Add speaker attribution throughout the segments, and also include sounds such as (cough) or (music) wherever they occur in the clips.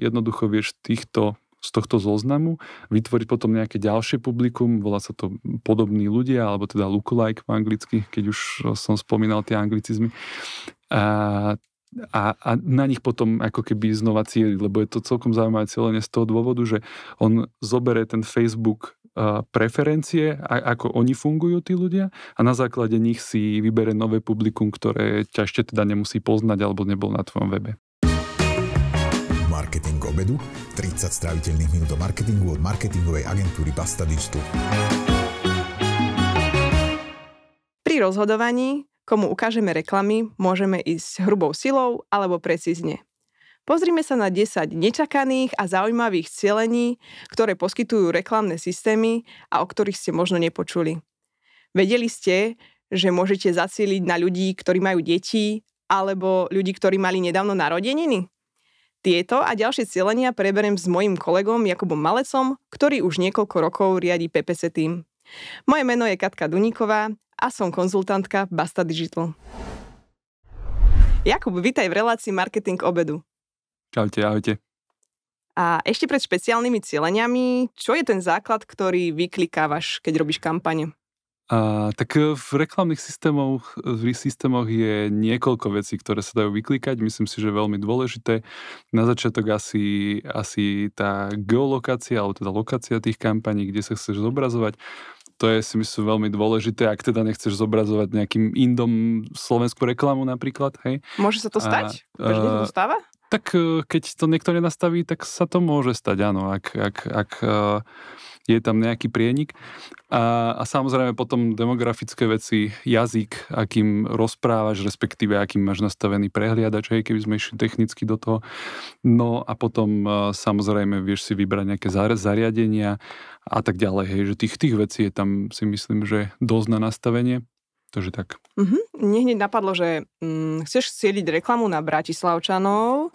Speaker 1: jednoducho vieš týchto z tohto zoznamu, vytvoriť potom nejaké ďalšie publikum, volá sa to podobní ľudia, alebo teda lookalike po anglicky, keď už som spomínal tie anglicizmy. A, a, a na nich potom ako keby znova cieli, lebo je to celkom zaujímavé cieľenie z toho dôvodu, že on zobere ten Facebook preferencie, ako oni fungujú tí ľudia a na základe nich si vybere nové publikum, ktoré ťa ešte teda nemusí poznať alebo nebol na tvojom webe. Marketing obedu, 30 stráviteľných minút do marketingu od marketingovej agentúry Basta Digital.
Speaker 2: Pri rozhodovaní, komu ukážeme reklamy, môžeme ísť hrubou silou alebo precízne. Pozrime sa na 10 nečakaných a zaujímavých cielení, ktoré poskytujú reklamné systémy a o ktorých ste možno nepočuli. Vedeli ste, že môžete zacieliť na ľudí, ktorí majú deti, alebo ľudí, ktorí mali nedávno narodeniny? Tieto a ďalšie cielenia preberiem s mojim kolegom Jakubom Malecom, ktorý už niekoľko rokov riadi PPC tým. Moje meno je Katka Duníková a som konzultantka Basta Digital. Jakub, vítaj v relácii Marketing obedu.
Speaker 1: Čaute, ahojte.
Speaker 2: A ešte pred špeciálnymi cieľeniami, čo je ten základ, ktorý vyklikávaš, keď robíš kampane?
Speaker 1: A, tak e, v reklamných systémoch, v systémoch je niekoľko vecí, ktoré sa dajú vyklikať. Myslím si, že veľmi dôležité. Na začiatok asi, asi tá geolokácia, alebo teda lokácia tých kampaní, kde sa chceš zobrazovať. To je si myslím veľmi dôležité, ak teda nechceš zobrazovať nejakým indom slovenskú reklamu napríklad. Hej. Môže sa to stať? A, sa to e, stáva? Tak e, keď to niekto nenastaví, tak sa to môže stať, áno. Ak, ak, ak, ak je tam nejaký prienik. A, a samozrejme potom demografické veci, jazyk, akým rozprávaš, respektíve akým máš nastavený prehliadač, hej, keby sme išli technicky do toho. No a potom e, samozrejme vieš si vybrať nejaké zariadenia a tak ďalej, hej, že tých, tých vecí je tam si myslím, že dosť na nastavenie. Takže tak.
Speaker 2: Mm-hmm. Mne hneď napadlo, že mm, chceš cieliť reklamu na Bratislavčanov,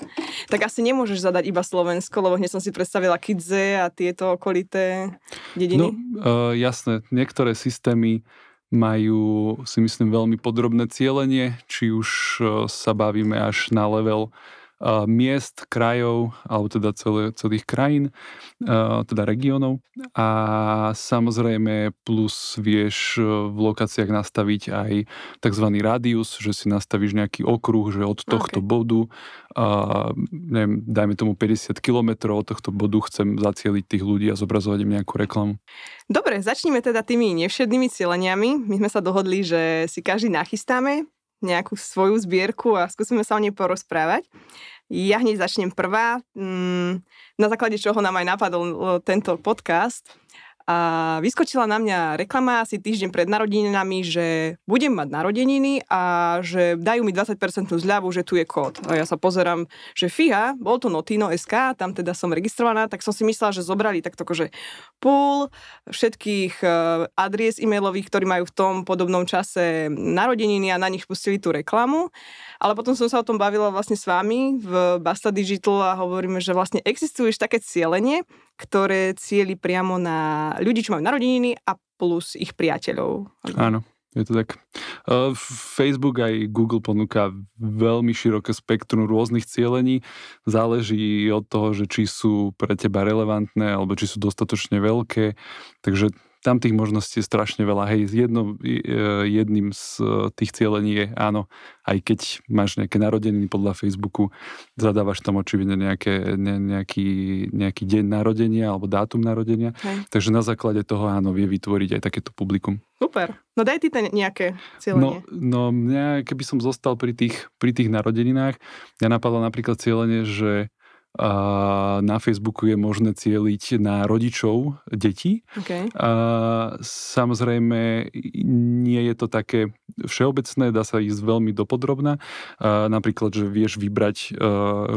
Speaker 2: tak asi nemôžeš zadať iba Slovensko, lebo hneď som si predstavila Kidze a tieto okolité dediny. No,
Speaker 1: uh, jasné. Niektoré systémy majú, si myslím, veľmi podrobné cielenie, či už e, sa bavíme až na level miest, krajov, alebo teda celé, celých krajín, teda regiónov. A samozrejme plus vieš e, v lokáciách nastaviť aj tzv. radius, že si nastavíš nejaký okruh, že od tohto okay. bodu, neviem, dajme tomu 50 km od tohto bodu chcem zacieliť tých ľudí a zobrazovať im nejakú reklamu.
Speaker 2: Dobre, začneme teda tými nevšednými cieleniami. My sme sa dohodli, že si každý nachystáme nejakú svoju zbierku a skúsime sa o nej porozprávať. Ja hneď začnem prvá, mm, na základe čoho nám aj napadol e, tento podcast a vyskočila na mňa reklama asi týždeň pred narodeninami, že budem mať narodeniny a že dajú mi 20% zľavu, že tu je kód. A ja sa pozerám, že fíha, bol to Notino SK, tam teda som registrovaná, tak som si myslela, že zobrali takto že pool všetkých e, adries e-mailových, ktorí majú v tom podobnom čase narodeniny a na nich pustili tú reklamu. Ale potom som sa o tom bavila vlastne s vami v Basta Digital a hovoríme, že vlastne existuje už také cieľenie, ktoré cieli priamo na ľudí, čo majú narodeniny a plus ich priateľov.
Speaker 1: Áno. Je to tak. Facebook aj Google ponúka veľmi široké spektrum rôznych cieľení. Záleží od toho, že či sú pre teba relevantné alebo či sú dostatočne veľké. Takže tam tých možností je strašne veľa. Hej, jedno, e, jedným z e, tých cieľení je, áno, aj keď máš nejaké narodeniny podľa Facebooku, zadávaš tam očividne nejaké, ne, nejaký, nejaký deň narodenia alebo dátum narodenia. Hej. Takže na základe toho, áno, vie vytvoriť aj takéto publikum.
Speaker 2: Super. No daj ty ten nejaké cieľenie.
Speaker 1: No, no mňa, keby som zostal pri tých, pri tých narodeninách, mňa napadlo napríklad cieľenie, že a na Facebooku je možné cieliť na rodičov detí. Okay. A samozrejme, nie je to také všeobecné, dá sa ísť veľmi dopodrobná. Napríklad, že vieš vybrať e,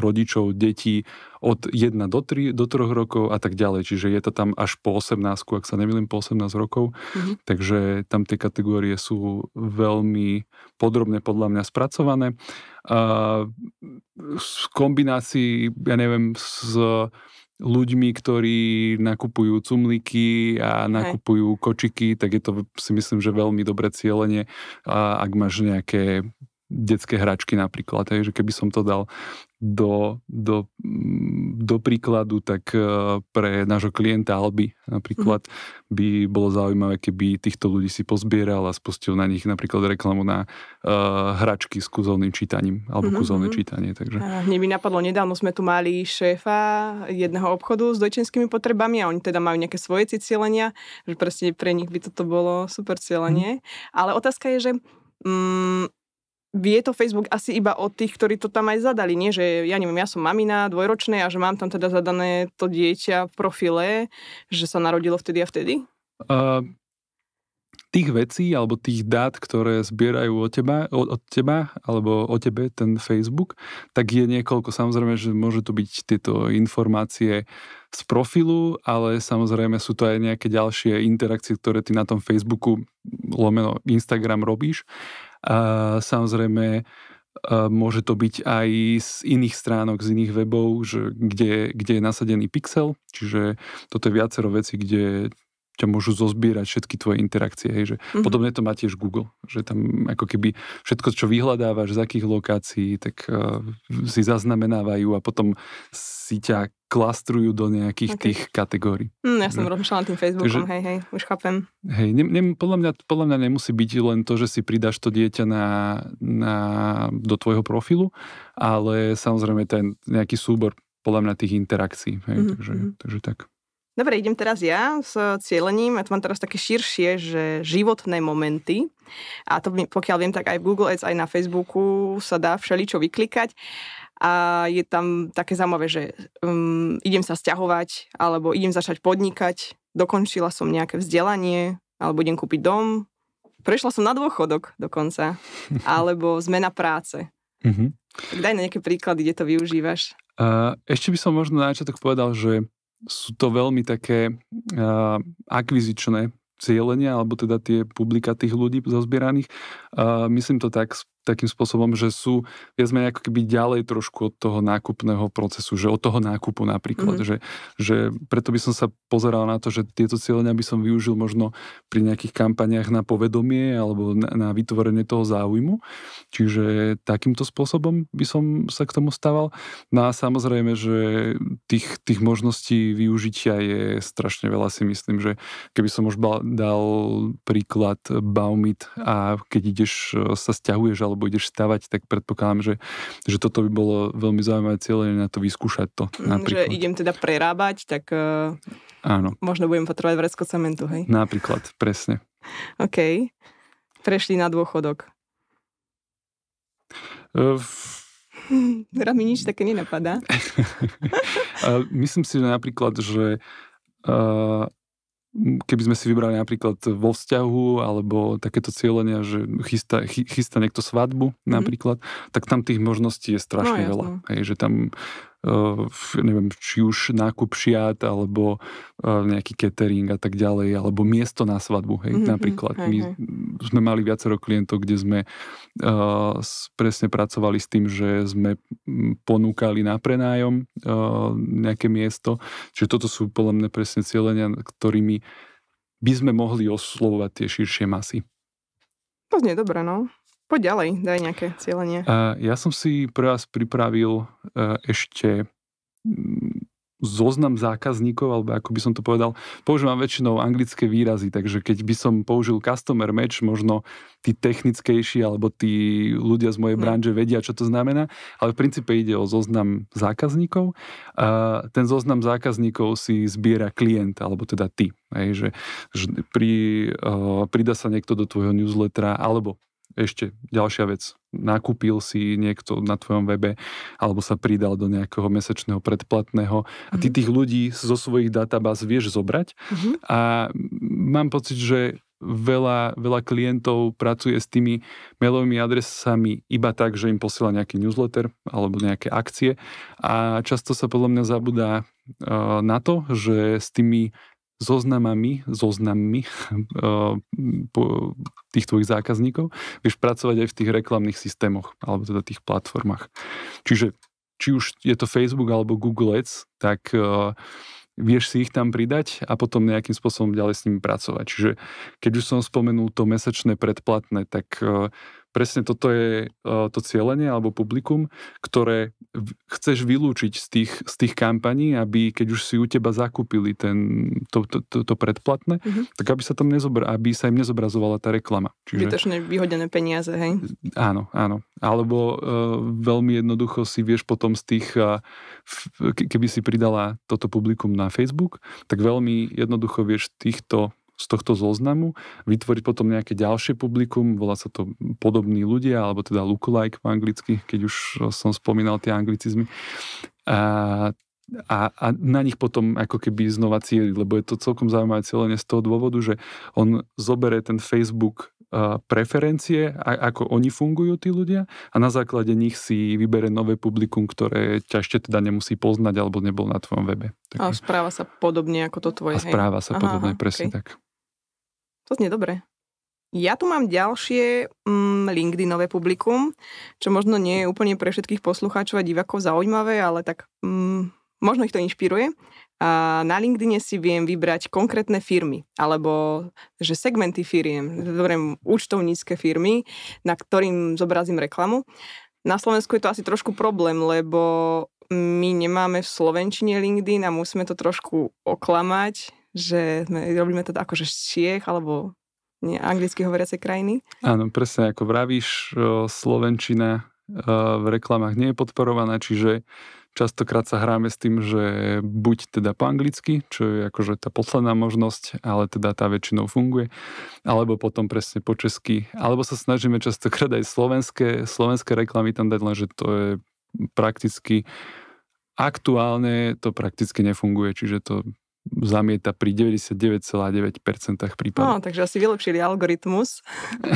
Speaker 1: rodičov detí od 1 do 3, do 3 rokov a tak ďalej. Čiže je to tam až po 18, ak sa nemýlim, po 18 rokov. Mm-hmm. Takže tam tie kategórie sú veľmi podrobne podľa mňa spracované. V kombinácii, ja neviem, s ľuďmi, ktorí nakupujú cumliky a nakupujú Hej. kočiky, tak je to si myslím, že veľmi dobré cieľenie. A ak máš nejaké detské hračky napríklad, hej, že keby som to dal do, do, mm, do príkladu, tak e, pre nášho klienta Alby napríklad mhm. by bolo zaujímavé, keby týchto ľudí si pozbieral a spustil na nich napríklad reklamu na uh, hračky s kúzelným čítaním alebo mm-hmm. kúzelné mhm. čítanie. Takže.
Speaker 2: mne by napadlo, nedávno sme tu mali šéfa jedného obchodu s dojčenskými potrebami a oni teda majú nejaké svoje cieľenia, že proste pre nich by toto bolo super cieľenie. Mm. Ale otázka je, že mm, vie to Facebook asi iba od tých, ktorí to tam aj zadali. Nie, že ja neviem, ja som mamina dvojročné a že mám tam teda zadané to dieťa v profile, že sa narodilo vtedy a vtedy?
Speaker 1: Uh, tých vecí alebo tých dát, ktoré zbierajú od teba, od, od teba alebo o tebe ten Facebook, tak je niekoľko. Samozrejme, že môžu to byť tieto informácie z profilu, ale samozrejme sú to aj nejaké ďalšie interakcie, ktoré ty na tom Facebooku lomeno Instagram robíš a samozrejme, e, môže to byť aj z iných stránok, z iných webov, že kde, kde je nasadený pixel, čiže toto je viacero vecí, kde ťa môžu zozbierať všetky tvoje interakcie. Hej, že mm-hmm. Podobne to má tiež Google, že tam ako keby všetko, čo vyhľadávaš, z akých lokácií, tak uh, si zaznamenávajú a potom si ťa klastrujú do nejakých okay. tých kategórií. Mm, ja som no.
Speaker 2: rozmýšľala tým Facebookom, Takže, hej, hej, už chápem.
Speaker 1: Hej, ne, ne, podľa, mňa, podľa mňa nemusí byť len to, že si pridáš to dieťa na, na, do tvojho profilu, ale samozrejme ten nejaký súbor podľa mňa tých interakcií. Hej, mm-hmm. takže, mhm. takže tak.
Speaker 2: Dobre, idem teraz ja s cieľením. Ja tu mám teraz také širšie, že životné momenty. A to pokiaľ viem, tak aj v Google Ads, aj na Facebooku sa dá všeličo vyklikať. A je tam také zaujímavé, že um, idem sa stiahovať, alebo idem začať podnikať, dokončila som nejaké vzdelanie, alebo idem kúpiť dom, prešla som na dôchodok dokonca, (laughs) alebo zmena práce. Mm-hmm. Tak daj na nejaké príklady, kde to využívaš.
Speaker 1: Uh, ešte by som možno na začiatok povedal, že sú to veľmi také uh, akvizičné cieľenia, alebo teda tie publika tých ľudí zozbieraných. Uh, myslím to tak z takým spôsobom, že sú viac menej ako keby ďalej trošku od toho nákupného procesu, že od toho nákupu napríklad, mm-hmm. že, že preto by som sa pozeral na to, že tieto cieľenia by som využil možno pri nejakých kampaniach na povedomie alebo na, na vytvorenie toho záujmu. Čiže takýmto spôsobom by som sa k tomu staval. No a samozrejme, že tých, tých možností využitia je strašne veľa si myslím, že keby som už dal príklad Baumit a keď ideš e, sa stiahuješ alebo alebo ideš stavať, tak predpokladám, že, že toto by bolo veľmi zaujímavé cieľe na to vyskúšať to. Mm, napríklad. Že
Speaker 2: idem teda prerábať, tak eh, Áno. možno budem potrebovať vrecko cementu, hej?
Speaker 1: Napríklad, presne.
Speaker 2: OK. Prešli na dôchodok. Eh, uh, (laughs) Teraz mi nič také nenapadá. (laughs)
Speaker 1: Eh, myslím si že napríklad, že uh, keby sme si vybrali napríklad vo vzťahu alebo takéto cieľenia, že chystá, chy, chystá niekto svadbu mhm. napríklad, mm. tak tam tých možností je strašne no, veľa. Hej, že tam E, neviem, či už nákup šiat, alebo e, nejaký catering a tak ďalej, alebo miesto na svadbu, hej, mm-hmm, napríklad. Hej, My hej. sme mali viacero klientov, kde sme uh, presne pracovali s tým, že sme ponúkali na prenájom uh, nejaké miesto, čiže toto sú podľa mňa presne cieľenia, ktorými by sme mohli oslovovať tie širšie masy.
Speaker 2: To znie dobre, no. Poď ďalej, daj nejaké cieľenie.
Speaker 1: Uh, ja som si pre vás pripravil uh, ešte mm, zoznam zákazníkov, alebo ako by som to povedal, používam väčšinou anglické výrazy, takže keď by som použil customer match, možno tí technickejší alebo tí ľudia z mojej mm. branže vedia, čo to znamená, ale v princípe ide o zoznam zákazníkov. A ten zoznam zákazníkov si zbiera klient, alebo teda ty. Hej, že, že pri, uh, prida sa niekto do tvojho newslettera, alebo ešte ďalšia vec, nakúpil si niekto na tvojom webe alebo sa pridal do nejakého mesačného predplatného a ty mhm. tých ľudí zo svojich databáz vieš zobrať mm-hmm. a mám pocit, že veľa, veľa klientov pracuje s tými mailovými adresami iba tak, že im posiela nejaký newsletter alebo nejaké akcie a často sa podľa mňa zabudá eh, na to, že s tými zoznamami, zoznammi (laughs) eh, tých tvojich zákazníkov, vieš pracovať aj v tých reklamných systémoch, alebo teda tých platformách. Čiže či už je to Facebook alebo Google Ads, tak eh, vieš si ich tam pridať a potom nejakým spôsobom ďalej s nimi pracovať. Čiže keď už som spomenul to mesačné predplatné, tak eh, presne toto je e, to cieľenie alebo publikum, ktoré chceš vylúčiť z tých, z tých kampaní, aby keď už si u teba zakúpili ten, to, to, to, to predplatné, mm-hmm. tak aby sa, tam nezobra, aby sa im nezobrazovala tá reklama. Čiže... Vytočne
Speaker 2: vyhodené peniaze, hej?
Speaker 1: Áno, áno. Alebo uh, veľmi jednoducho si vieš potom z tých, uh, keby si pridala toto publikum na Facebook, tak veľmi jednoducho vieš týchto z tohto zoznamu, vytvoriť potom nejaké ďalšie publikum, volá sa to podobní ľudia, alebo teda lookalike po anglicky, keď už som spomínal tie anglicizmy. A, a, a na nich potom ako keby znova cieli, lebo je to celkom zaujímavé cieľenie z toho dôvodu, že on zobere ten Facebook preferencie, ako oni fungujú tí ľudia a na základe nich si vybere nové publikum, ktoré ťa ešte teda nemusí poznať alebo nebol na tvojom webe.
Speaker 2: Tak... A správa sa podobne ako to tvoje. A správa sa podobne, aha, presne okay. tak. To znie dobre. Ja tu mám ďalšie mm, LinkedInové publikum, čo možno nie je úplne pre všetkých poslucháčov a divakov zaujímavé, ale tak mm, možno ich to inšpiruje. A na LinkedIn si viem vybrať konkrétne firmy, alebo že segmenty firiem, dobre, účtovnícke firmy, na ktorým zobrazím reklamu. Na Slovensku je to asi trošku problém, lebo my nemáme v Slovenčine LinkedIn a musíme to trošku oklamať, že sme, robíme teda akože z Čiech alebo nie, anglicky hovoriace krajiny.
Speaker 1: Áno, presne ako vravíš, Slovenčina e, v reklamách nie je podporovaná, čiže častokrát sa hráme s tým, že buď teda po anglicky, čo je akože tá posledná možnosť, ale teda tá väčšinou funguje, alebo potom presne po česky, alebo sa snažíme častokrát aj slovenské, slovenské reklamy tam dať, lenže to je prakticky aktuálne to prakticky nefunguje, čiže to zamieta pri 99,9% prípadov.
Speaker 2: No, takže asi vylepšili algoritmus.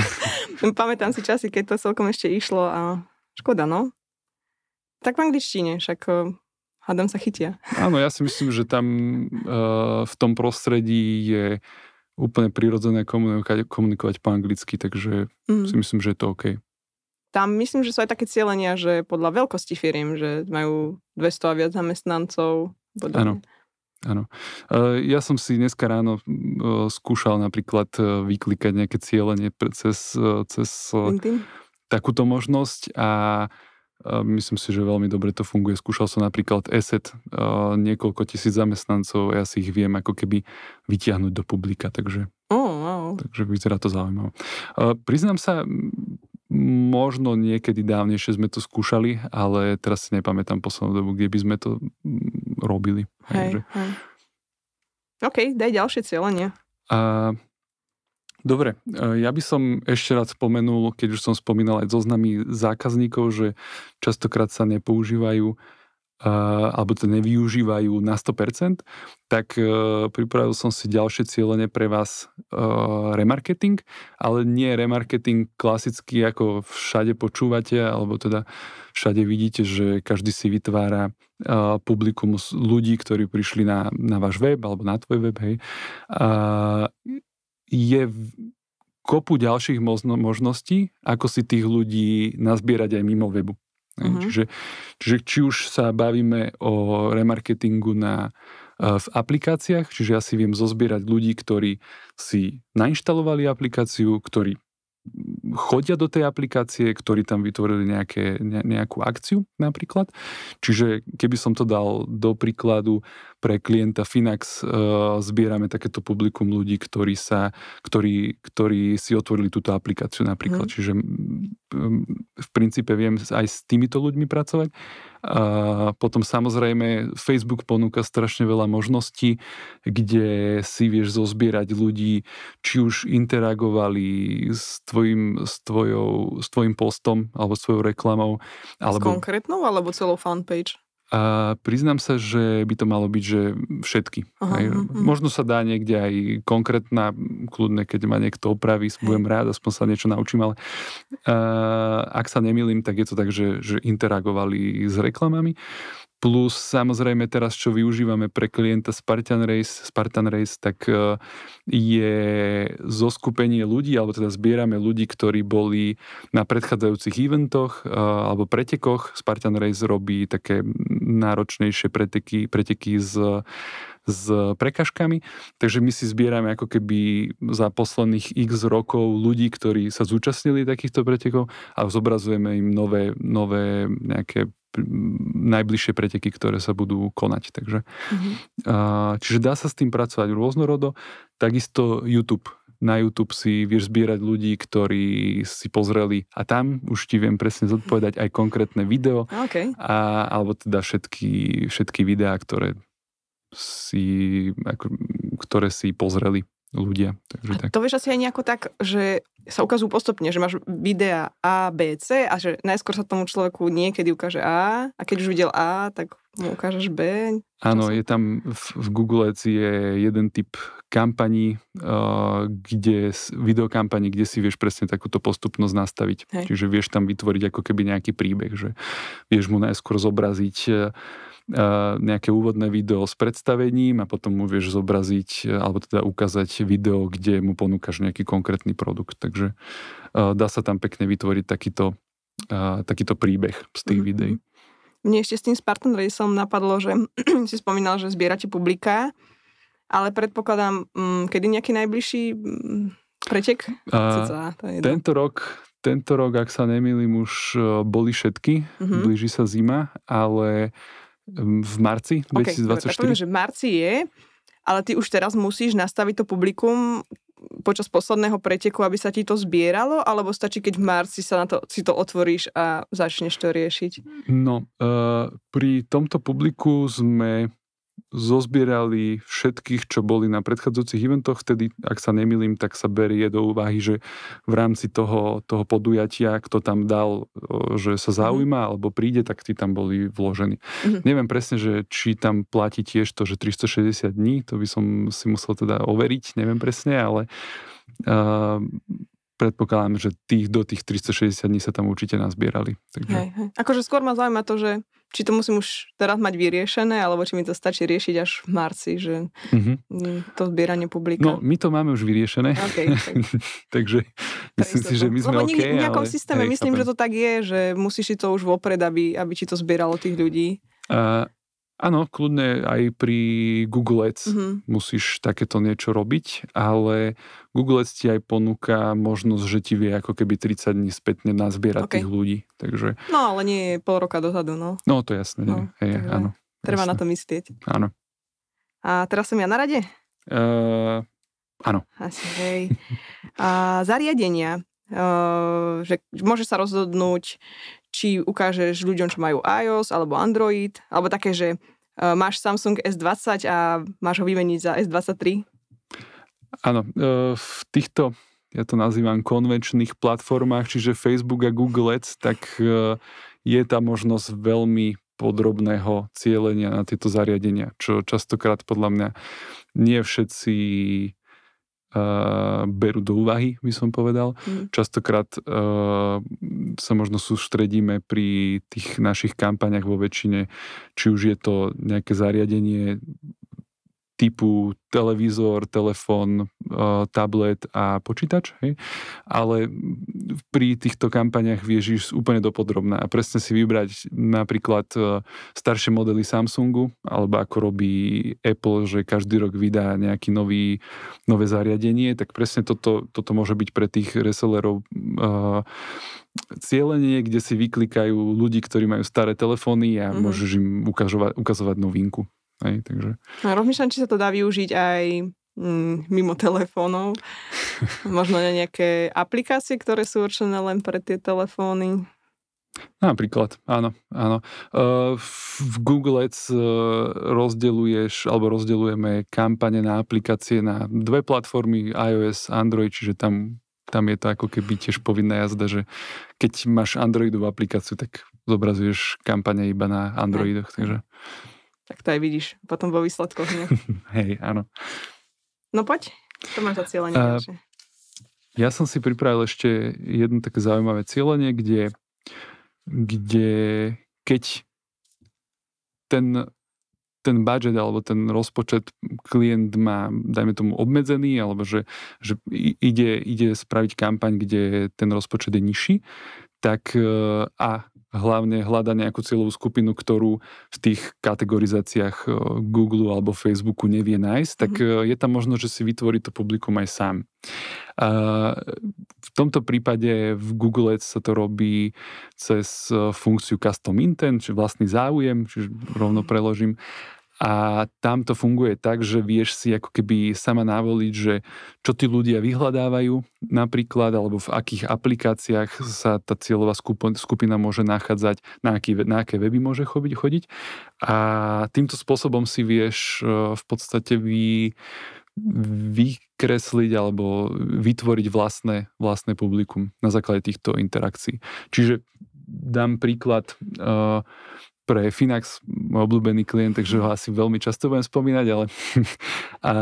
Speaker 2: (laughs) Pamätám si časy, keď to celkom ešte išlo a škoda, no. Tak v angličtine, však eh, hádam sa chytia.
Speaker 1: Áno, ja si myslím, že tam uh, v tom prostredí je úplne prirodzené komunikovať, komunikovať po anglicky, takže mm. si myslím, že je to OK.
Speaker 2: Tam myslím, že sú aj také cieľenia, že podľa veľkosti firiem, že majú 200 a viac zamestnancov. Áno.
Speaker 1: Áno. E, ja som si dneska ráno e, skúšal napríklad e, vyklikať nejaké cieľenie cez, cez takúto možnosť a myslím si, že veľmi dobre to funguje. Skúšal som napríklad ESET, niekoľko tisíc zamestnancov, ja si ich viem ako keby vytiahnuť do publika, takže, oh, wow. takže vyzerá to zaujímavé. Priznám sa, Možno niekedy dávnejšie sme to skúšali, ale teraz si nepamätám poslednú dobu, kde by sme to mm, robili. Hej, Takže...
Speaker 2: hej. OK, daj ďalšie cieľenie.
Speaker 1: A, dobre, e, ja by som ešte rád spomenul, keď už som spomínal aj zoznamy zákazníkov, že častokrát sa nepoužívajú uh, alebo to nevyužívajú na 100%, tak e, pripravil som si ďalšie cieľenie pre vás e, remarketing, ale nie remarketing klasický, ako všade počúvate, alebo teda všade vidíte, že každý si vytvára e, publikum ľudí, ktorí prišli na, na váš web alebo na tvoj web, hej. Je kopu ďalších možností, ako si tých ľudí nazbierať aj mimo webu. Uh-huh. Čiže, čiže či už sa bavíme o remarketingu na, e, v aplikáciách, čiže ja si viem zozbierať ľudí, ktorí si nainštalovali aplikáciu, ktorí chodia do tej aplikácie, ktorí tam vytvorili nejaké, ne, nejakú akciu napríklad. Čiže keby som to dal do príkladu pre klienta Finax, e, zbierame takéto publikum ľudí, ktorí, sa, ktorí, ktorí si otvorili túto aplikáciu napríklad. Mhm. Mm. Čiže mm, v princípe viem aj s týmito ľuďmi pracovať. A potom samozrejme Facebook ponúka strašne veľa možností, kde si vieš zozbierať ľudí, či už interagovali s tvojim, s tvojou, s tvojim postom alebo s tvojou reklamou. Alebo... S
Speaker 2: konkrétnou alebo celou fanpage?
Speaker 1: A priznám sa, že by to malo byť, že všetky. Aha, aj, aha. Možno sa dá niekde aj konkrétna, kľudne, keď ma niekto opraví, budem rád, aspoň sa niečo naučím, ale uh, ak sa nemýlim, tak je to tak, že, že interagovali s reklamami. Plus samozrejme teraz, čo využívame pre klienta Spartan Race, Spartan Race, tak e, je zoskupenie ľudí, alebo teda zbierame ľudí, ktorí boli na predchádzajúcich eventoch e, alebo pretekoch. Spartan Race robí také náročnejšie preteky, preteky s, s prekažkami. Takže my si zbierame ako keby za posledných x rokov ľudí, ktorí sa zúčastnili takýchto pretekov a zobrazujeme im nové, nové nejaké najbližšie preteky, ktoré sa budú konať. Takže, mm-hmm. čiže dá sa s tým pracovať rôznorodo. Takisto YouTube na YouTube si vieš zbierať ľudí, ktorí si pozreli a tam už ti viem presne zodpovedať aj konkrétne video (laughs) okay. a, alebo teda všetky, všetky videá, ktoré si, ako, ktoré si pozreli ľudia. Takže
Speaker 2: tak. To vieš asi aj nejako tak, že sa ukazujú postupne, že máš videa A, B, C a že najskôr sa tomu človeku niekedy ukáže A a keď už videl A, tak mu no, ukážeš beň.
Speaker 1: Áno, je tam v, v Google Ads je jeden typ kampaní, uh, kde, videokampaní, kde si vieš presne takúto postupnosť nastaviť. Hej. Čiže vieš tam vytvoriť ako keby nejaký príbeh, že vieš mu najskôr zobraziť uh, nejaké úvodné video s predstavením a potom mu vieš zobraziť, alebo teda ukázať video, kde mu ponúkaš nejaký konkrétny produkt. Takže dá sa tam pekne vytvoriť takýto, takýto príbeh z tých mm-hmm. videí. Mhm.
Speaker 2: Mne ešte s tým Spartan Raceom napadlo, že (clears throat) si spomínal, že zbierate publika, ale predpokladám, mm, kedy nejaký najbližší mm, pretek? A, to je tento
Speaker 1: rok, tento rok, ak sa nemýlim, už e, boli všetky, mm-hmm. blíži sa zima, ale mm, v marci 2024. Okay, dobre, tak poviem, že
Speaker 2: v marci je, ale ty už teraz musíš nastaviť to publikum, počas posledného preteku, aby sa ti to zbieralo, alebo stačí, keď v marci sa na to, si to otvoríš a začneš to riešiť?
Speaker 1: No, uh, pri tomto publiku sme zozbierali všetkých, čo boli na predchádzajúcich eventoch. Vtedy, ak sa nemilím, tak sa berie do úvahy, že v rámci toho, toho podujatia, kto tam dal, že sa mhm. zaujíma alebo príde, tak tí tam boli vložení. mm Neviem presne, že či tam platí tiež to, že 360 dní, to by som si musel teda overiť, neviem presne, ale uh, predpokladám, že tých do tých 360 dní sa tam určite nazbierali. Takže...
Speaker 2: Hej, hej. Akože skôr ma zaujíma to, že či to musím už teraz mať vyriešené, alebo či mi to stačí riešiť až v marci, že mm-hmm. to zbieranie publika. No,
Speaker 1: my to máme už vyriešené. Okay, (laughs) tak. Takže myslím si, že my sme Lebo OK. V nejakom ale... systéme hey, myslím, chápem. že to
Speaker 2: tak je, že musíš si to už vopred, aby, aby ti to zbieralo tých ľudí.
Speaker 1: Uh, Áno, kľudne aj pri Google Ads mm-hmm. musíš takéto niečo robiť, ale Google Ads ti aj ponúka možnosť, že ti vie ako keby 30 dní spätne nazbierať okay. tých ľudí. Takže...
Speaker 2: No, ale nie pol roka dozadu, no.
Speaker 1: No, to jasné, nie. No, Hej, áno.
Speaker 2: Treba jasné. na to myslieť. Áno. A teraz som ja na rade?
Speaker 1: Uh, áno.
Speaker 2: Asi, hej. A zariadenia. Uh, že môže sa rozhodnúť, či ukážeš ľuďom, čo majú iOS alebo Android, alebo také, že máš Samsung S20 a máš ho vymeniť za S23?
Speaker 1: Áno, v týchto ja to nazývam konvenčných platformách, čiže Facebook a Google Ads, tak je tá možnosť veľmi podrobného cieľenia na tieto zariadenia, čo častokrát podľa mňa nie všetci uh, berú do úvahy, by som povedal. Mm. Častokrát uh, sa možno sústredíme pri tých našich kampaniach vo väčšine, či už je to nejaké zariadenie typu televízor, telefón, e, tablet a počítač, hej? ale pri týchto kampaniach vieš ísť úplne dopodrobná a presne si vybrať napríklad e, staršie modely Samsungu, alebo ako robí Apple, že každý rok vydá nejaký nové zariadenie, tak presne toto, toto môže byť pre tých resellerov uh, cieľenie, kde si vyklikajú ľudí, ktorí majú staré telefóny a mm-hmm. môžeš im ukazovať, ukazovať novinku. Aj, takže...
Speaker 2: A rozmýšľam, či sa to dá využiť aj mm, mimo telefónov. (laughs) Možno nejaké aplikácie, ktoré sú určené len pre tie telefóny.
Speaker 1: Napríklad, áno, áno. V Google Ads rozdeluješ, alebo rozdelujeme kampane na aplikácie na dve platformy, iOS, Android, čiže tam, tam je to ako keby tiež povinná jazda, že keď máš Androidovú aplikáciu, tak zobrazuješ kampane iba na Androidoch, takže...
Speaker 2: Tak to aj vidíš potom vo výsledkoch, nie?
Speaker 1: (laughs) Hej, áno.
Speaker 2: No poď, to máš za cieľenie. A,
Speaker 1: ja som si pripravil ešte jedno také zaujímavé cieľenie, kde, kde keď ten ten budget alebo ten rozpočet klient má, dajme tomu, obmedzený, alebo že, že ide, ide spraviť kampaň, kde ten rozpočet je nižší, tak e, a hlavne hľada nejakú cieľovú skupinu, ktorú v tých kategorizáciách eh, Google alebo Facebooku nevie nájsť, tak mhm. eh, je tam možno, že si vytvorí to publikum aj sám. v tomto prípade v Google Ads sa to robí cez eh, funkciu Custom Intent, či vlastný záujem, čiže rovno preložím a tam to funguje tak, že vieš si ako keby sama navoliť, že čo tí ľudia vyhľadávajú napríklad, alebo v akých aplikáciách sa tá cieľová skupina môže nachádzať, na, aký, na aké weby môže chodiť, A týmto spôsobom si vieš e, v podstate vy, vykresliť alebo vytvoriť vlastné, vlastné publikum na základe týchto interakcií. Čiže dám príklad, e, pre Finax môj obľúbený klient, takže ho asi veľmi často budem spomínať, ale (laughs) a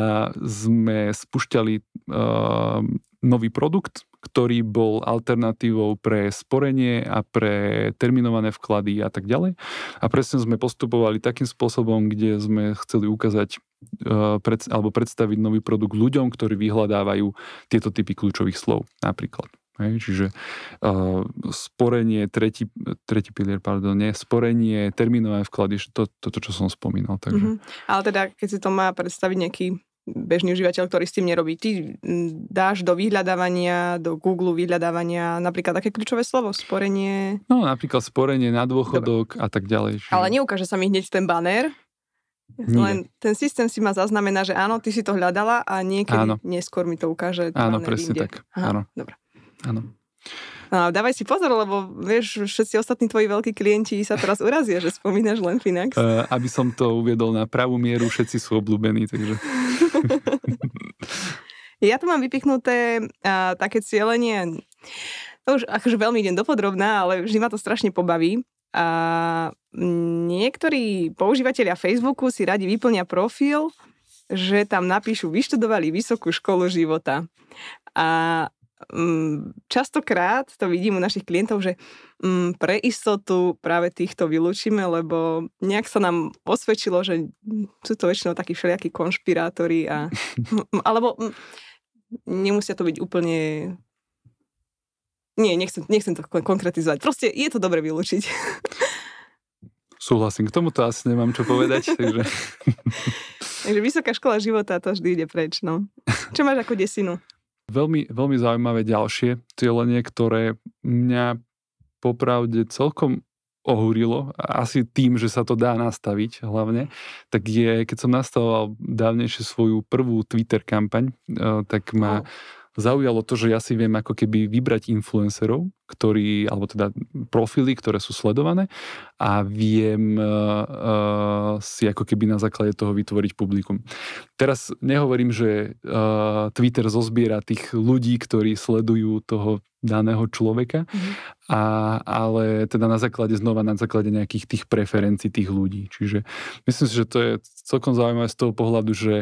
Speaker 1: sme spúšťali uh, nový produkt, ktorý bol alternatívou pre sporenie a pre terminované vklady a tak ďalej. A presne sme postupovali takým spôsobom, kde sme chceli ukázať e, pred, alebo predstaviť nový produkt ľuďom, ktorí vyhľadávajú tieto typy kľúčových slov napríklad. Hej, čiže uh, sporenie, tretí, tretí pilier, pardon, nie, sporenie, termínové vklady, to, toto, čo som spomínal. Takže.
Speaker 2: Mm-hmm. Ale teda, keď si to má predstaviť nejaký bežný užívateľ, ktorý s tým nerobí. Ty dáš do vyhľadávania, do Google vyhľadávania napríklad také kľúčové slovo, sporenie.
Speaker 1: No napríklad sporenie na dôchodok Dobre. a tak ďalej. Čiže...
Speaker 2: Ale neukáže sa mi hneď ten banner. Nie. Len ten systém si ma zaznamená, že áno, ty si to hľadala a niekedy áno. neskôr mi to ukáže. Áno, presne inde. tak. Aha, áno. Dobre. Áno. A dávaj si pozor, lebo vieš, všetci ostatní tvoji veľkí klienti sa teraz urazia, že spomínaš len Finax. Uh,
Speaker 1: aby som to uviedol na pravú mieru, všetci sú obľúbení, takže...
Speaker 2: (laughs) ja tu mám vypichnuté uh, také cieľenie. To už akože veľmi idem dopodrobná, ale vždy ma to strašne pobaví. A niektorí používateľia Facebooku si radi vyplnia profil, že tam napíšu vyštudovali vysokú školu života. A um, častokrát to vidím u našich klientov, že um, pre istotu práve týchto vylúčime, lebo nejak sa nám osvedčilo, že mm, sú to väčšinou takí všelijakí konšpirátori a, (laughs) alebo um, nemusia to byť úplne nie, nechcem, nechcem to konkretizovať. Proste je to dobre vylúčiť. (laughs)
Speaker 1: Súhlasím, k tomuto asi nemám čo povedať. (laughs) takže...
Speaker 2: takže vysoká škola života to vždy ide preč. No. Čo máš ako desinu?
Speaker 1: Veľmi, veľmi zaujímavé ďalšie cieľenie, ktoré mňa popravde celkom ohúrilo, asi tým, že sa to dá nastaviť hlavne, tak je, keď som nastavoval dávnejšie svoju prvú Twitter kampaň, eh, tak ma... No zaujalo to, že ja si viem ako keby vybrať influencerov, ktorí, alebo teda profily, ktoré sú sledované a viem uh, uh, si ako keby na základe toho vytvoriť publikum. Teraz nehovorím, že uh, Twitter zozbiera tých ľudí, ktorí sledujú toho daného človeka, mm-hmm. a, ale teda na základe znova, na základe nejakých tých preferencií tých ľudí. Čiže myslím si, že to je celkom zaujímavé z toho pohľadu, že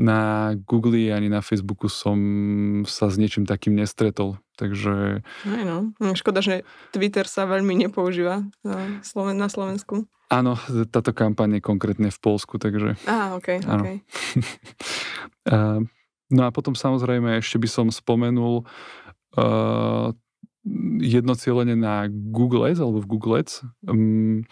Speaker 1: na Google ani na Facebooku som sa s niečím takým nestretol. Takže...
Speaker 2: No, no, škoda, že Twitter sa veľmi nepoužíva na, Slovensku.
Speaker 1: Áno, táto kampaň je konkrétne v Polsku, takže...
Speaker 2: Á, ok, áno. (laughs)
Speaker 1: Ehm, no a potom samozrejme ešte by som spomenul uh, uh, jedno cieľenie na Google Ads alebo v Google Ads. Um,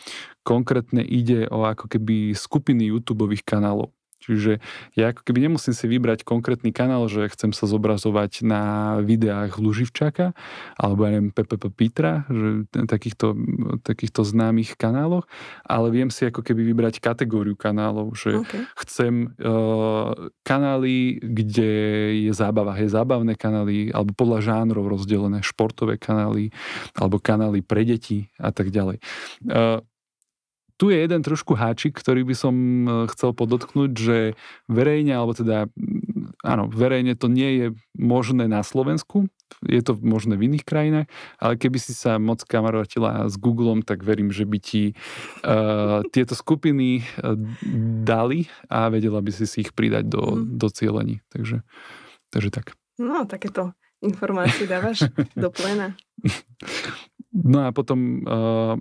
Speaker 1: konkrétne ide o ako keby skupiny YouTube kanálov. Čiže ja ako keby nemusím si vybrať konkrétny kanál, že chcem sa zobrazovať na videách Luživčaka alebo ja neviem PPP Pitra, že takýchto, takýchto známych kanáloch, ale viem si ako keby vybrať kategóriu kanálov, že okay. chcem uh, kanály, kde je zábava, je zábavné kanály alebo podľa žánrov rozdelené športové kanály alebo kanály pre deti a tak ďalej. Uh, tu je jeden trošku háčik, ktorý by som e, chcel podotknúť, že verejne, alebo teda, áno, verejne to nie je možné na Slovensku, je to možné v iných krajinách, ale keby si sa moc kamarotila s Googlem, tak verím, že by ti uh, tieto skupiny e, dali a vedela by si si ich pridať do, mhm. do cieľení. Takže, takže tak.
Speaker 2: No, takéto informácie dávaš do plena. (laughs)
Speaker 1: No a potom uh,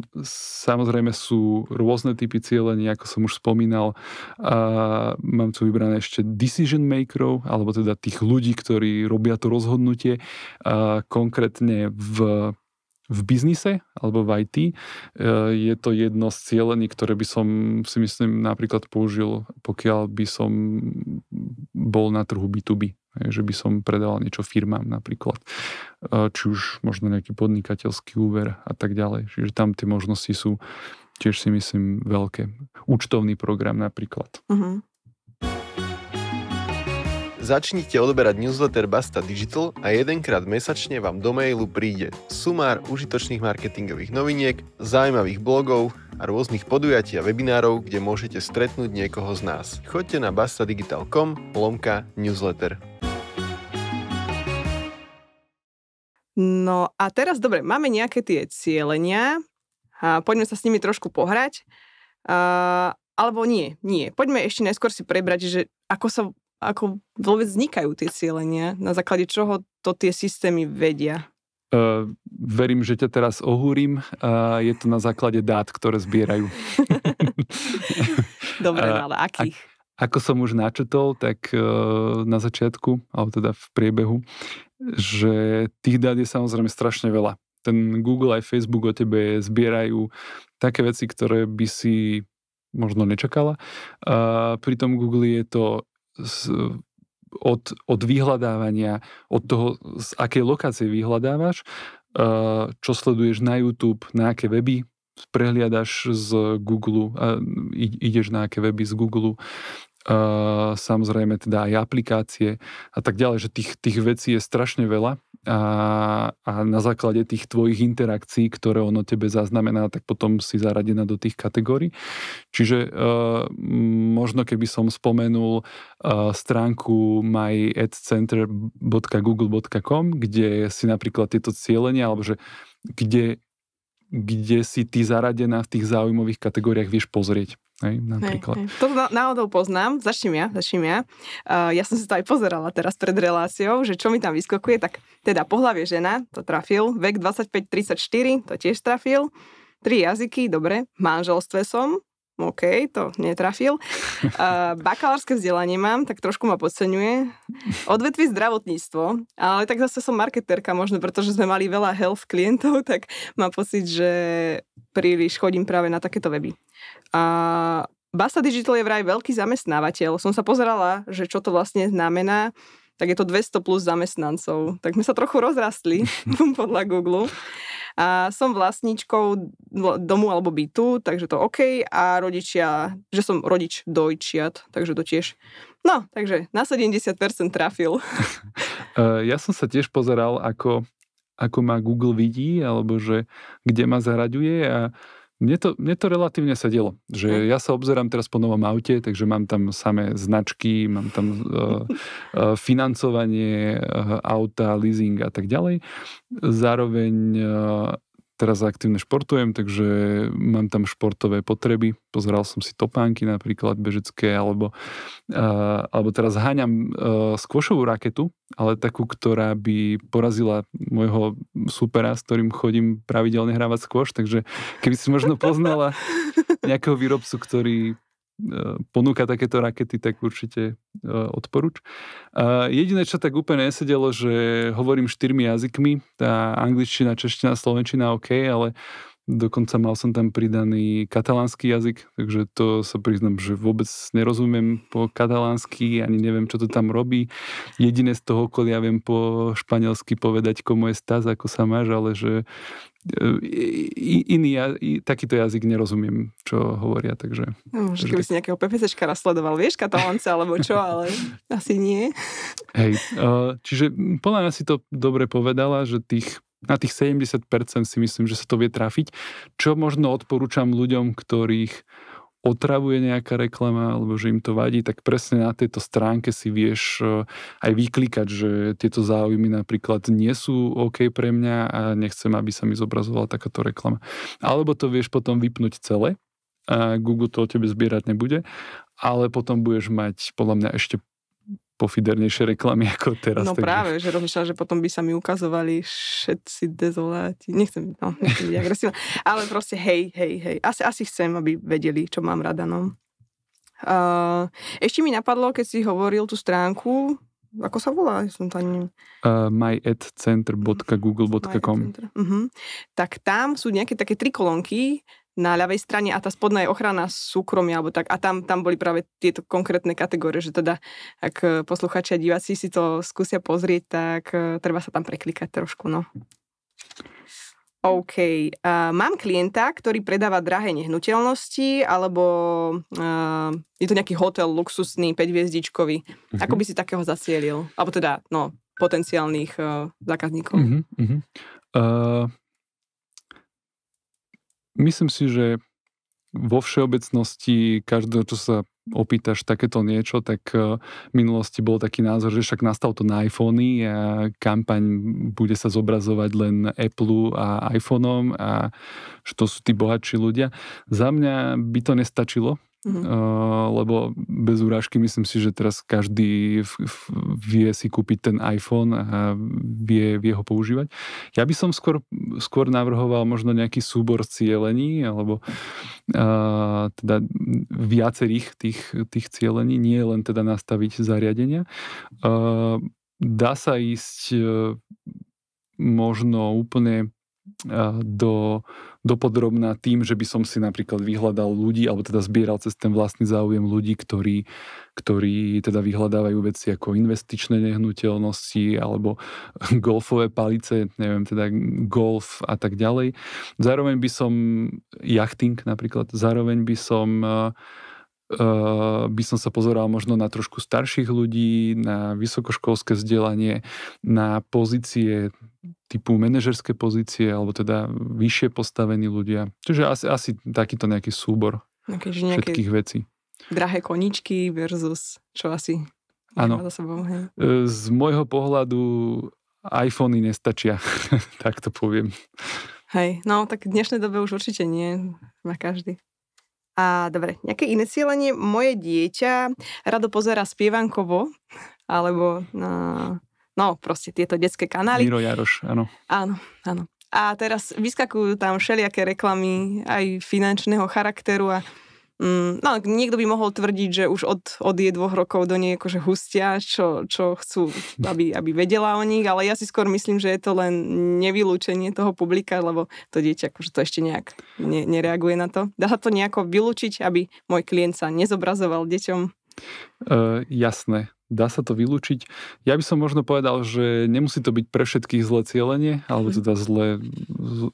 Speaker 1: samozrejme sú rôzne typy cieľenia, ako som už spomínal. Uh, mám tu vybrané ešte decision makerov, alebo teda tých ľudí, ktorí robia to rozhodnutie. Uh, konkrétne v v biznise alebo v IT eh, je to jedno z cieľení, ktoré by som si myslím napríklad použil, pokiaľ by som bol na trhu B2B že by som predával niečo firmám napríklad, e, či už možno nejaký podnikateľský úver a tak ďalej. Čiže tam tie možnosti sú tiež si myslím veľké. Účtovný program napríklad.
Speaker 2: Uh-huh. Začnite odberať newsletter Basta Digital a jedenkrát mesačne vám do mailu príde sumár užitočných marketingových noviniek, zaujímavých blogov a rôznych podujatí a webinárov, kde môžete stretnúť niekoho z nás. Choďte na bastadigital.com lomka newsletter. No a teraz, dobre, máme nejaké tie cieľenia, a poďme sa s nimi trošku pohrať. Uh, alebo nie, nie. Poďme ešte najskôr si prebrať, že ako sa ako vôbec vznikajú tie cieľenia? Na základe čoho to tie systémy vedia?
Speaker 1: Uh, verím, že ťa teraz ohúrim. Uh, je to na základe dát, ktoré zbierajú. (laughs) Dobre, uh, ale akých? Ak, ako som už načetol, tak na začiatku, alebo teda v priebehu, že tých dát je samozrejme strašne veľa. Ten Google aj Facebook o tebe zbierajú také veci, ktoré by si možno nečakala. Pri tom Google je to z, od, od vyhľadávania, od toho, z akej lokácie vyhľadávaš, čo sleduješ na YouTube, na aké weby prehliadaš z Google, ideš na aké weby z Google, samozrejme teda aj aplikácie a tak ďalej, že tých, tých vecí je strašne veľa a, a na základe tých tvojich interakcií, ktoré ono tebe zaznamená, tak potom si zaradená do tých kategórií. Čiže e, možno keby som spomenul uh, stránku myadcenter.google.com, kde si napríklad tieto cieľenia, alebo že kde kde si ty zaradená v tých záujmových kategóriách vieš pozrieť. Hej, napríklad. Hej,
Speaker 2: hej. To na, náhodou poznám, začnem ja, začnem ja. Uh, ja som si to aj pozerala teraz pred reláciou, že čo mi tam vyskokuje, tak teda pohlavie žena, to trafil, vek 25-34, to tiež trafil, tri jazyky, dobre, v manželstve som, OK, to netrafil. Uh, (laughs) bakalárske vzdelanie mám, tak trošku ma podceňuje. Odvetví zdravotníctvo, ale tak zase som marketérka možno, pretože sme mali veľa health klientov, tak mám pocit, že príliš chodím práve na takéto weby. A Basta Digital je vraj veľký zamestnávateľ. Som sa pozerala, že čo to vlastne znamená tak je to 200 plus zamestnancov. Tak sme sa trochu rozrastli (laughs) podľa Google. A som vlastníčkou domu alebo bytu, takže to OK. A rodičia, že som rodič dojčiat, takže to tiež. No, takže na 70% trafil. (laughs)
Speaker 1: Eh, ja som sa tiež pozeral, ako, ako ma Google vidí, alebo že kde ma zaraďuje a mne to, mne to relatívne sedelo, že hm. ja sa obzerám teraz po novom aute, takže mám tam samé značky, mám tam uh, uh, financovanie uh, auta, leasing a tak ďalej. Zároveň uh, teraz aktívne športujem, takže mám tam športové potreby. Pozeral som si topánky napríklad bežecké, alebo, uh, alebo teraz háňam uh, skvošovú raketu, ale takú, ktorá by porazila môjho supera, s ktorým chodím pravidelne hrávať skvoš, takže keby si možno poznala (laughs) nejakého výrobcu, ktorý E, ponúka takéto rakety, tak určite e, odporuč. Jediné, čo tak úplne nesedelo, že hovorím štyrmi jazykmi, tá angličtina, čeština, slovenčina, OK, ale dokonca mal som tam pridaný katalánsky jazyk, takže to sa priznám, že vôbec nerozumiem po katalánsky, ani neviem, čo to tam robí. Jediné z toho okolia viem po španielsky povedať, komu je staz, ako sa máš, ale že iný takýto jazyk nerozumiem, čo hovoria, takže...
Speaker 2: No, že keby tak... si nejakého PPCčka sledoval, vieš, katalánca alebo čo, ale (laughs) asi nie.
Speaker 1: Hej, čiže podľa mňa si to dobre povedala, že tých na tých 70% si myslím, že sa to vie trafiť, čo možno odporúčam ľuďom, ktorých otravuje nejaká reklama, alebo že im to vadí, tak presne na tejto stránke si vieš e, aj vyklikať, že tieto záujmy napríklad nie sú OK pre mňa a nechcem, aby sa mi zobrazovala takáto reklama. Alebo to vieš potom vypnúť celé, a Google to o tebe zbierať nebude, ale potom budeš mať podľa mňa ešte pofidernejšie reklamy (laughs) ako teraz. No takže... práve,
Speaker 2: že rozmýšľam, že potom by sa mi ukazovali všetci dezoláti. Nechcem, no, nechcem byť agresívna. Ale proste hej, hej, hej. Asi, asi chcem, aby vedeli, čo mám rada, no. Uh, ešte mi napadlo, keď si hovoril tú stránku, ako sa volá? Ja som tam...
Speaker 1: Uh, myadcenter.google.com my
Speaker 2: uh-huh. Tak tam sú nejaké také tri kolónky na ľavej strane a tá spodná je ochrana súkromia alebo tak. A tam, tam boli práve tieto konkrétne kategórie, že teda ak eh, posluchači a diváci si to skúsia pozrieť, tak eh, treba sa tam preklikať trošku, no. OK. Uh, mám klienta, ktorý predáva drahé nehnuteľnosti, alebo uh, je to nejaký hotel luxusný, 5-hviezdičkový. Uh-huh. Mhm. Ako by si takého zacielil? Alebo teda, no, potenciálnych uh,
Speaker 1: zákazníkov. Uh-huh, uh-huh. Uh, Myslím si, že vo všeobecnosti každého, čo sa opýtaš takéto niečo, tak e, v minulosti bol taký názor, že však nastal to na iPhony a kampaň bude sa zobrazovať len Apple a iPhoneom a že to sú tí bohatší ľudia. Za mňa by to nestačilo, Uh, lebo bez urážky myslím si, že teraz každý v, v, vie si kúpiť ten iPhone a vie, vie ho používať. Ja by som skôr, skôr navrhoval možno nejaký súbor cielení alebo uh, teda viacerých tých, tých cielení, nie len teda nastaviť zariadenia. Uh, dá sa ísť možno úplne do, dopodrobná tým, že by som si napríklad vyhľadal ľudí, alebo teda zbieral cez ten vlastný záujem ľudí, ktorí, ktorí teda vyhľadávajú veci ako investičné nehnuteľnosti alebo (laughs) golfové palice, neviem, teda golf a tak ďalej. Zároveň by som, jachting napríklad, zároveň by som by som sa pozeral možno na trošku starších ľudí, na vysokoškolské vzdelanie, na pozície typu manažerské pozície, alebo teda vyššie postavení ľudia. Čiže asi, asi takýto nejaký súbor no, všetkých vecí.
Speaker 2: Drahé koničky versus čo asi Áno. E,
Speaker 1: z môjho pohľadu iPhony nestačia, (laughs) tak to poviem.
Speaker 2: Hej, no tak v dnešnej dobe už určite nie, na každý. A dobre, nejaké iné cieľanie? Moje dieťa rado pozera spievankovo, alebo na No, proste tieto detské kanály. Miro
Speaker 1: Jaroš, áno.
Speaker 2: Áno, áno. A teraz vyskakujú tam všelijaké reklamy aj finančného charakteru a mm, no, niekto by mohol tvrdiť, že už od, od jej dvoch rokov do nej akože hustia, čo, čo chcú, aby, aby vedela o nich, ale ja si skôr myslím, že je to len nevylúčenie toho publika, lebo to dieťa akože to ešte nejak ne, nereaguje na to. Dá sa to nejako vylúčiť, aby môj klient sa nezobrazoval deťom
Speaker 1: E, jasné, dá sa to vylúčiť. Ja by som možno povedal, že nemusí to byť pre všetkých zlé cieľenie, alebo mhm. teda zlé,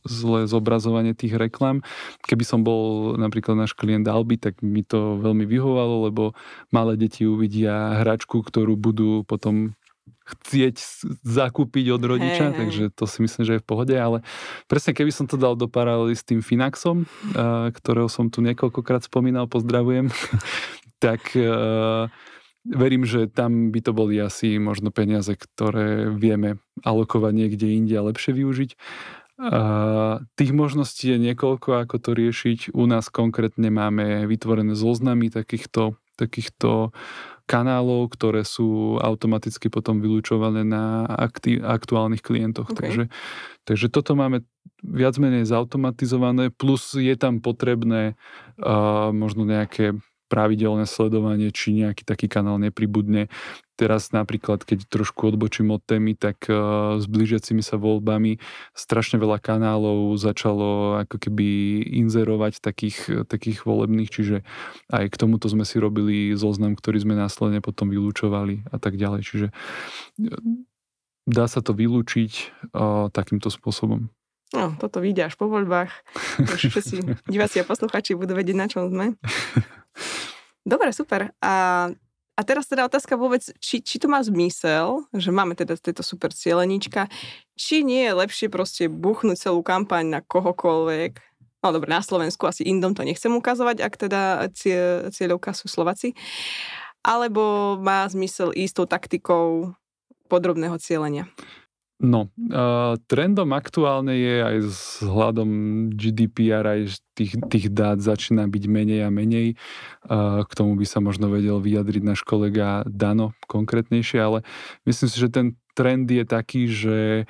Speaker 1: zlé zobrazovanie tých reklam. Keby som bol napríklad náš klient Alby, tak mi to veľmi vyhovalo, lebo malé deti uvidia hračku, ktorú budú potom chcieť zakúpiť od rodiča, hey, takže to si myslím, že je v pohode, ale presne keby som to dal do paralely s tým Finaxom, eh, ktorého som tu niekoľkokrát spomínal, pozdravujem, (laughs) tak uh, verím, že tam by to boli asi možno peniaze, ktoré vieme alokovať niekde inde a lepšie využiť. Uh, tých možností je niekoľko, ako to riešiť. U nás konkrétne máme vytvorené zoznamy takýchto, takýchto kanálov, ktoré sú automaticky potom vylúčované na akti- aktuálnych klientoch. Okay. Takže, takže toto máme viac menej zautomatizované, plus je tam potrebné uh, možno nejaké pravidelné sledovanie, či nejaký taký kanál nepribudne. Teraz napríklad, keď trošku odbočím od témy, tak e, s blížiacimi sa voľbami strašne veľa kanálov začalo ako keby inzerovať takých, takých volebných, čiže aj k tomuto sme si robili zoznam, ktorý sme následne potom vylúčovali a tak ďalej. Čiže e, dá sa to vylúčiť e, takýmto spôsobom.
Speaker 2: No, toto vidia až po voľbách. (laughs) Už všetci diváci a posluchači budú vedieť, na čom sme. (laughs) Dobre, super. A, a teraz teda otázka vôbec, či, či to má zmysel, že máme teda tieto super cieleníčka, či nie je lepšie proste buchnúť celú kampaň na kohokoľvek, no dobre, na Slovensku asi Indom to nechcem ukazovať, ak teda cieľovka sú slovaci. alebo má zmysel ísť tou taktikou podrobného cieľenia?
Speaker 1: No, uh, trendom aktuálne je aj s hľadom GDPR, aj tých, tých dát začína byť menej a menej. Uh, k tomu by sa možno vedel vyjadriť náš kolega Dano konkrétnejšie, ale myslím si, že ten trend je taký, že uh,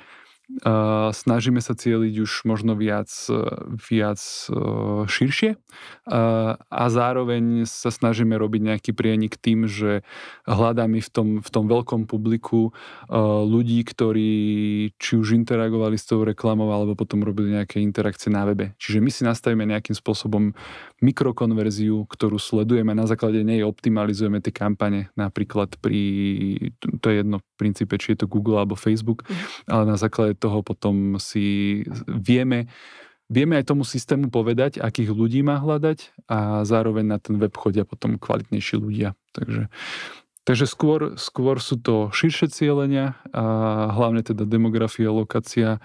Speaker 1: snažíme sa cieliť už možno viac, e, viac e, širšie a zároveň sa snažíme robiť nejaký prienik tým, že hľadáme v tom, v tom veľkom publiku e, ľudí, ktorí či už interagovali s tou reklamou alebo potom robili nejaké interakcie na webe. Čiže my si nastavíme nejakým spôsobom mikrokonverziu, ktorú sledujeme na základe nej optimalizujeme tie kampane napríklad pri, to je jedno, princípe, či je to Google alebo Facebook, mhm. ale na základe toho potom si vieme vieme aj tomu systému povedať, akých ľudí má hľadať a zároveň na ten web chodia potom kvalitnejší ľudia. Takže, takže skôr, skôr sú to širšie cieľenia, a hlavne teda demografia, lokácia,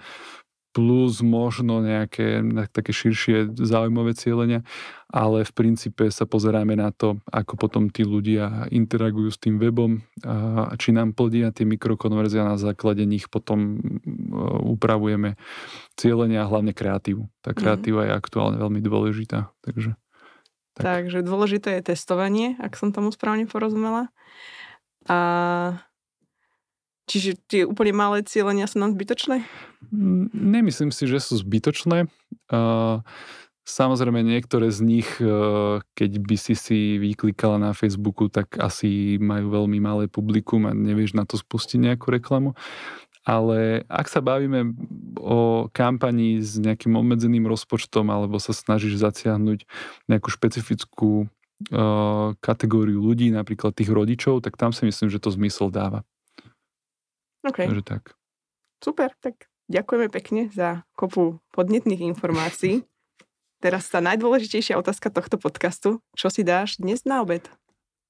Speaker 1: plus možno nejaké také širšie zaujímavé cieľenia, ale v princípe sa pozeráme na to, ako potom tí ľudia interagujú s tým webom, a či nám plnia tie mikrokonverzia na základe nich potom e, upravujeme cieľenia a hlavne kreatívu. Tá mhm. kreatíva mm-hmm. je aktuálne veľmi dôležitá. Takže,
Speaker 2: tak. takže dôležité je testovanie, ak som tomu správne porozumela. A Čiže tie úplne malé cieľenia sú nám zbytočné?
Speaker 1: Mm, nemyslím si, že sú zbytočné. Samozrejme, niektoré z nich, e, keď by si si vyklikala na Facebooku, tak asi majú veľmi malé publikum a nevieš na to spustiť nejakú reklamu. Ale ak sa bavíme o kampani s nejakým obmedzeným rozpočtom alebo sa snažíš zaciahnuť nejakú špecifickú e, kategóriu ľudí, napríklad tých rodičov, tak tam si myslím, že to zmysel dáva. Okay. Takže tak.
Speaker 2: Super, tak ďakujeme pekne za kopu podnetných informácií. (laughs) Teraz tá najdôležitejšia otázka tohto podcastu. Čo si dáš dnes na obed?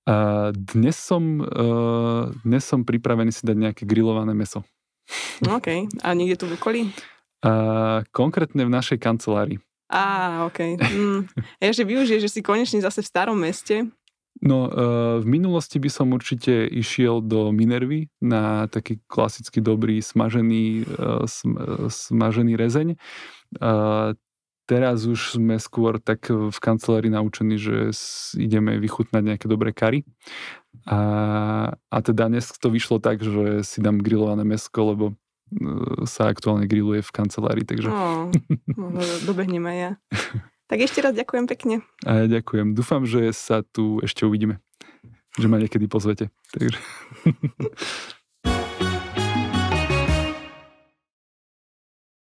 Speaker 1: Uh, dnes, som, uh, dnes som pripravený si dať nejaké grillované meso.
Speaker 2: No OK. A niekde tu v okolí?
Speaker 1: Uh, konkrétne v našej kancelárii.
Speaker 2: Á, OK. Mm. Ja, že využije, že si konečne zase v starom meste
Speaker 1: No, e, v minulosti by som určite išiel do Minervy na taký klasicky dobrý smažený, e, sm, e, smažený rezeň. Teraz už sme skôr tak v kancelárii naučení, že ideme vychutnať nejaké dobré kary. A, a teda dnes to vyšlo tak, že si dám grillované mesko, lebo sa aktuálne grilluje v kancelárii, takže...
Speaker 2: (laughs) No, no aj ja. Tak ešte raz ďakujem pekne.
Speaker 1: A ja ďakujem. Dúfam, že sa tu ešte uvidíme. Že ma niekedy pozvete. Takže... (laughs)